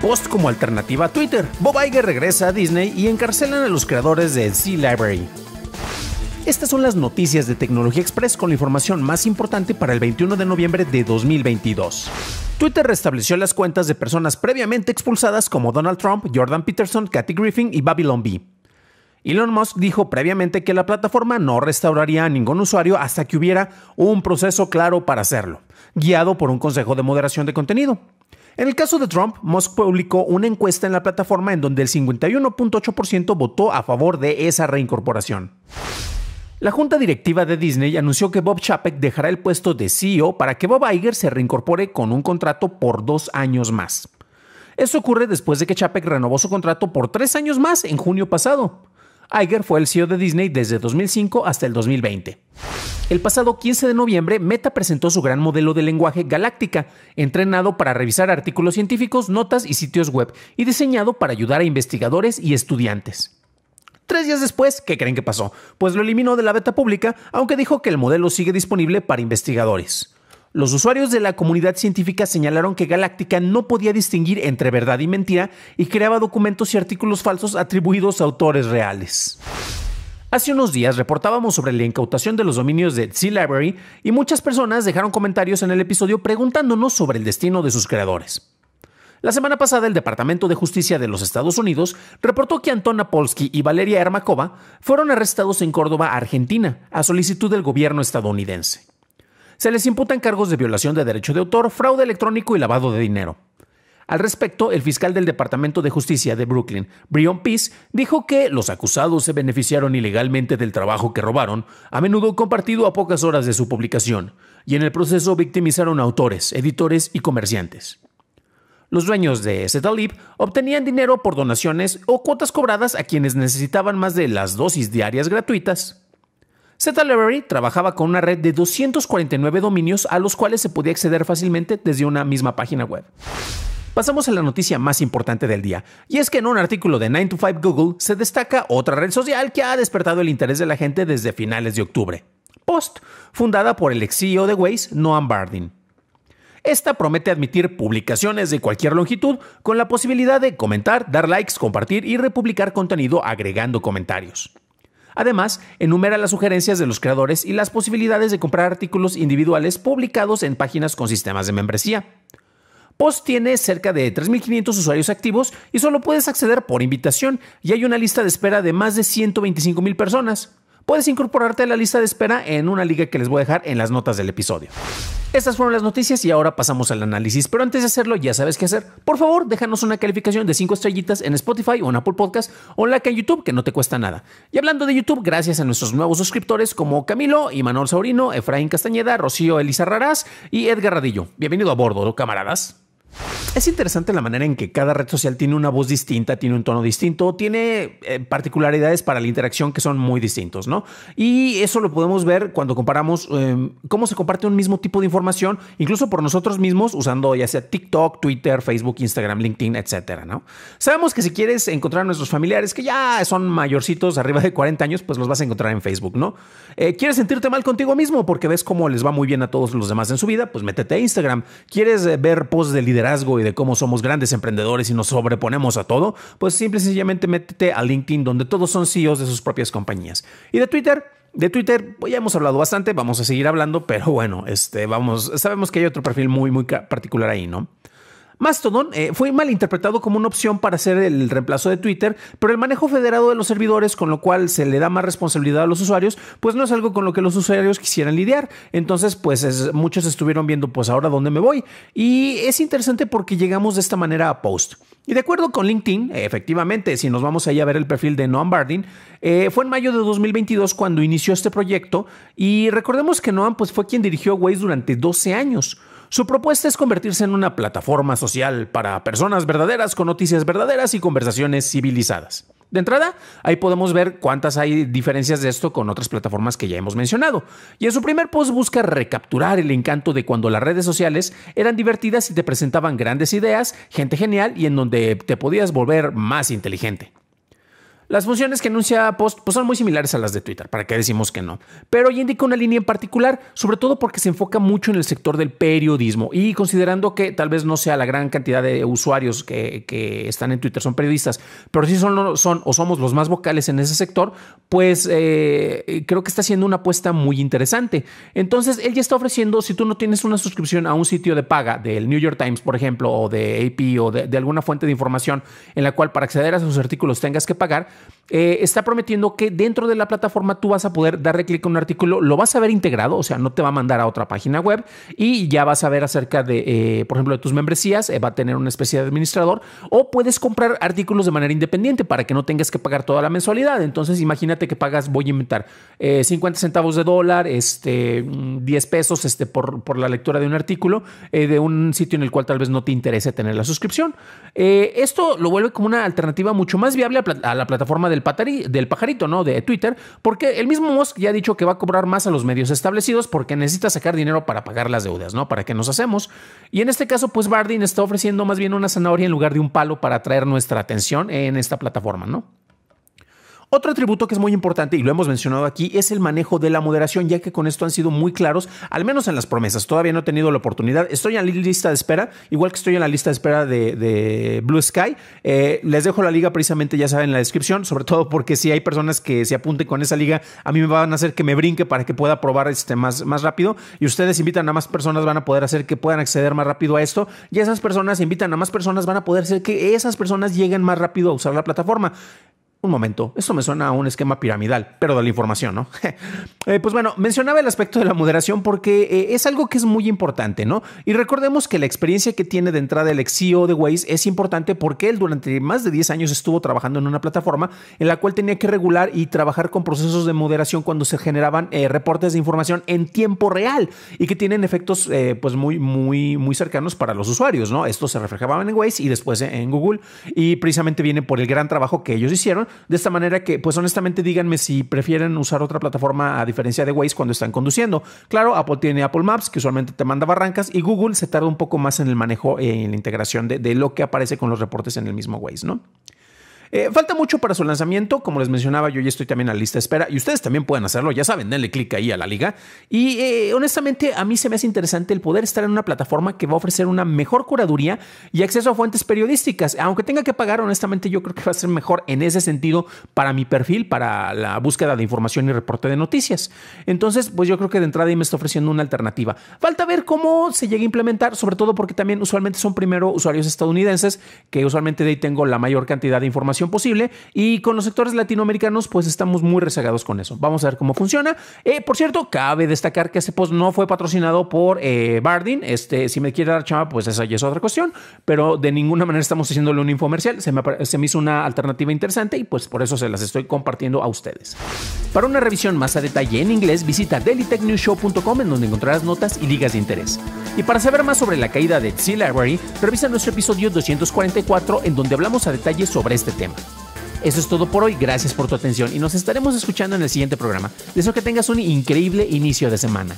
Post como alternativa a Twitter. Bob Iger regresa a Disney y encarcelan a los creadores de Sea Library. Estas son las noticias de Tecnología Express con la información más importante para el 21 de noviembre de 2022. Twitter restableció las cuentas de personas previamente expulsadas como Donald Trump, Jordan Peterson, Kathy Griffin y Babylon B. Elon Musk dijo previamente que la plataforma no restauraría a ningún usuario hasta que hubiera un proceso claro para hacerlo guiado por un consejo de moderación de contenido. En el caso de Trump, Musk publicó una encuesta en la plataforma en donde el 51.8% votó a favor de esa reincorporación. La junta directiva de Disney anunció que Bob Chapek dejará el puesto de CEO para que Bob Iger se reincorpore con un contrato por dos años más. Eso ocurre después de que Chapek renovó su contrato por tres años más en junio pasado. Iger fue el CEO de Disney desde 2005 hasta el 2020. El pasado 15 de noviembre, Meta presentó su gran modelo de lenguaje Galáctica, entrenado para revisar artículos científicos, notas y sitios web, y diseñado para ayudar a investigadores y estudiantes. Tres días después, ¿qué creen que pasó? Pues lo eliminó de la beta pública, aunque dijo que el modelo sigue disponible para investigadores. Los usuarios de la comunidad científica señalaron que Galáctica no podía distinguir entre verdad y mentira y creaba documentos y artículos falsos atribuidos a autores reales. Hace unos días reportábamos sobre la incautación de los dominios de C Library y muchas personas dejaron comentarios en el episodio preguntándonos sobre el destino de sus creadores. La semana pasada el Departamento de Justicia de los Estados Unidos reportó que Anton Polsky y Valeria Ermakova fueron arrestados en Córdoba, Argentina, a solicitud del gobierno estadounidense. Se les imputan cargos de violación de derecho de autor, fraude electrónico y lavado de dinero. Al respecto, el fiscal del Departamento de Justicia de Brooklyn, Brion Peace, dijo que los acusados se beneficiaron ilegalmente del trabajo que robaron, a menudo compartido a pocas horas de su publicación, y en el proceso victimizaron autores, editores y comerciantes. Los dueños de Zetalib obtenían dinero por donaciones o cuotas cobradas a quienes necesitaban más de las dosis diarias gratuitas. ZetaLibrary trabajaba con una red de 249 dominios a los cuales se podía acceder fácilmente desde una misma página web. Pasamos a la noticia más importante del día, y es que en un artículo de 9 to 5 Google se destaca otra red social que ha despertado el interés de la gente desde finales de octubre, Post, fundada por el ex CEO de Waze, Noam Bardin. Esta promete admitir publicaciones de cualquier longitud con la posibilidad de comentar, dar likes, compartir y republicar contenido agregando comentarios. Además, enumera las sugerencias de los creadores y las posibilidades de comprar artículos individuales publicados en páginas con sistemas de membresía. Post tiene cerca de 3.500 usuarios activos y solo puedes acceder por invitación y hay una lista de espera de más de 125.000 personas. Puedes incorporarte a la lista de espera en una liga que les voy a dejar en las notas del episodio. Estas fueron las noticias y ahora pasamos al análisis, pero antes de hacerlo ya sabes qué hacer. Por favor, déjanos una calificación de 5 estrellitas en Spotify o en Apple Podcast o like en YouTube que no te cuesta nada. Y hablando de YouTube, gracias a nuestros nuevos suscriptores como Camilo, Imanol Saurino, Efraín Castañeda, Rocío Raraz y Edgar Radillo. Bienvenido a bordo, camaradas. Es interesante la manera en que cada red social tiene una voz distinta, tiene un tono distinto, tiene eh, particularidades para la interacción que son muy distintos, ¿no? Y eso lo podemos ver cuando comparamos em, cómo se comparte un mismo tipo de información, incluso por nosotros mismos, usando ya sea TikTok, Twitter, Facebook, Instagram, LinkedIn, etcétera, ¿no? Sabemos que si quieres encontrar a nuestros familiares que ya son mayorcitos, arriba de 40 años, pues los vas a encontrar en Facebook, ¿no? Eh, ¿Quieres sentirte mal contigo mismo porque ves cómo les va muy bien a todos los demás en su vida? Pues métete a Instagram. ¿Quieres eh, ver posts de liderazgo y de cómo somos grandes emprendedores y nos sobreponemos a todo, pues simple y sencillamente métete a LinkedIn donde todos son CEOs de sus propias compañías. Y de Twitter, de Twitter pues ya hemos hablado bastante, vamos a seguir hablando, pero bueno, este, vamos, sabemos que hay otro perfil muy, muy particular ahí, ¿no? Mastodon eh, fue fue interpretado como una opción para hacer el reemplazo de Twitter, pero el manejo federado de los servidores, con lo cual se le da más responsabilidad a los usuarios, pues no es algo con lo que los usuarios quisieran lidiar. Entonces, pues muchos estuvieron viendo, pues ahora dónde me voy. Y es interesante porque llegamos de esta manera a Post. Y de acuerdo con LinkedIn, efectivamente, si nos vamos allá a ver el perfil de Noam Bardin, eh, fue en mayo de 2022 cuando inició este proyecto y recordemos que Noam pues, fue quien dirigió Waze durante 12 años. Su propuesta es convertirse en una plataforma social para personas verdaderas con noticias verdaderas y conversaciones civilizadas. De entrada, ahí podemos ver cuántas hay diferencias de esto con otras plataformas que ya hemos mencionado. Y en su primer post busca recapturar el encanto de cuando las redes sociales eran divertidas y te presentaban grandes ideas, gente genial y en donde te podías volver más inteligente. Las funciones que anuncia Post pues, son muy similares a las de Twitter, para qué decimos que no. Pero ya indica una línea en particular, sobre todo porque se enfoca mucho en el sector del periodismo y considerando que tal vez no sea la gran cantidad de usuarios que, están en Twitter, son periodistas, pero sí son, o somos los más vocales en ese sector, pues eh, creo que está haciendo una apuesta muy interesante. Entonces, él ya está ofreciendo, si tú no tienes una suscripción a un sitio de paga del New York Times, por ejemplo, o de AP o de alguna fuente de información en la cual para acceder a sus artículos tengas que pagar, eh, está prometiendo que dentro de la plataforma tú vas a poder darle clic a un artículo, lo vas a ver integrado, o sea, no te va a mandar a otra página web y ya vas a ver acerca de, eh, por ejemplo, de tus membresías, eh, va a tener una especie de administrador o puedes comprar artículos de manera independiente para que no tengas que pagar toda la mensualidad. Entonces, imagínate que pagas, voy a inventar 50 centavos de dólar, este, 10 mm, pesos este, por, por la lectura de un artículo de un sitio en el cual tal vez no te interese tener la suscripción. esto lo vuelve como una alternativa mucho más viable a la plataforma forma del, del pajarito, ¿no? De Twitter, porque el mismo Musk ya ha dicho que va a cobrar más a los medios establecidos porque necesita sacar dinero para pagar las deudas, ¿no? ¿Para qué nos hacemos? Y en este caso, pues Bardin está ofreciendo más bien una zanahoria en lugar de un palo para atraer nuestra atención en esta plataforma, ¿no? Otro atributo que es muy importante y lo hemos mencionado aquí es el manejo de la moderación, ya que con esto han sido muy claros, al menos en las promesas. Todavía no he tenido la oportunidad. Estoy en la lista de espera, igual que estoy en la lista de espera de, Blue Sky. Eh, les dejo la liga precisamente, ya saben, en la descripción, sobre todo porque si hay personas que se apunten con esa liga, a mí me van a hacer que me brinque para que pueda probar este más, más rápido. Y ustedes invitan a más personas, van a poder hacer que puedan acceder más rápido a esto. Y esas personas invitan a más personas, van a poder hacer que esas personas lleguen más rápido a usar la plataforma un momento, esto me suena a un esquema piramidal, pero de la información, ¿no? Eh, pues bueno, mencionaba el aspecto de la moderación porque eh, es algo que es muy importante, ¿no? Y recordemos que la experiencia que tiene de entrada el ex CEO de Waze es importante porque él durante más de 10 años estuvo trabajando en una plataforma en la cual tenía que regular y trabajar con procesos de moderación cuando se generaban eh, reportes de información en tiempo real y que tienen efectos pues muy, muy, muy cercanos para los usuarios, ¿no? Esto se reflejaba en Waze y después en Google y precisamente viene por el gran trabajo que ellos hicieron de esta manera que, pues honestamente, díganme si prefieren usar otra plataforma a diferencia de Waze cuando están conduciendo. Claro, Apple tiene Apple Maps, que usualmente te manda barrancas, y Google se tarda un poco más en el manejo, eh, en la integración de, de lo que aparece con los reportes en el mismo Waze, ¿no? Eh, falta mucho para su lanzamiento. Como les mencionaba, yo ya estoy también a la lista de espera y ustedes también pueden hacerlo. Ya saben, denle clic ahí a la liga. Y eh, honestamente, a mí se me hace interesante el poder estar en una plataforma que va a ofrecer una mejor curaduría y acceso a fuentes periodísticas. Aunque tenga que pagar, honestamente, yo creo que va a ser mejor en ese sentido para mi perfil, para la búsqueda de información y reporte de noticias. Entonces, pues yo creo que de entrada ahí me está ofreciendo una alternativa. Falta ver cómo se llega a implementar, sobre todo porque también usualmente son primero usuarios estadounidenses, que usualmente de ahí tengo la mayor cantidad de información posible y con los sectores latinoamericanos pues estamos muy rezagados con eso. Vamos a ver cómo funciona. Eh, por cierto, cabe destacar que ese post no fue patrocinado por eh, Bardin. Este, si me quiere dar chama, pues esa ya es otra cuestión, pero de ninguna manera estamos haciéndole un infomercial. Se me, se me hizo una alternativa interesante y pues por eso se las estoy compartiendo a ustedes. Para una revisión más a detalle en inglés, visita dailytechnewshow.com en donde encontrarás notas y ligas de interés. Y para saber más sobre la caída de Sea Library, revisa nuestro episodio 244 en donde hablamos a detalle sobre este tema. Eso es todo por hoy, gracias por tu atención y nos estaremos escuchando en el siguiente programa. Deseo que tengas un increíble inicio de semana.